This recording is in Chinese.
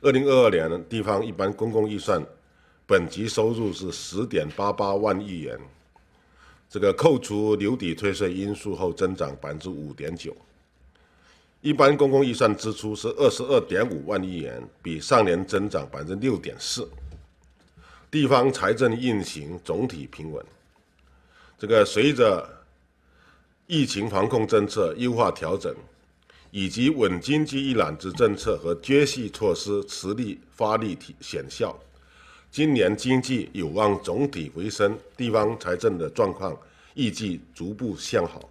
二零二二年地方一般公共预算本级收入是十点八八万亿元，这个扣除留抵退税因素后增长百分之五点九。一般公共预算支出是二十二点五万亿元，比上年增长百分之六点四。地方财政运行总体平稳。这个随着疫情防控政策优化调整。以及稳经济一揽子政策和接续措施持力发力体显效，今年经济有望总体回升，地方财政的状况预计逐步向好。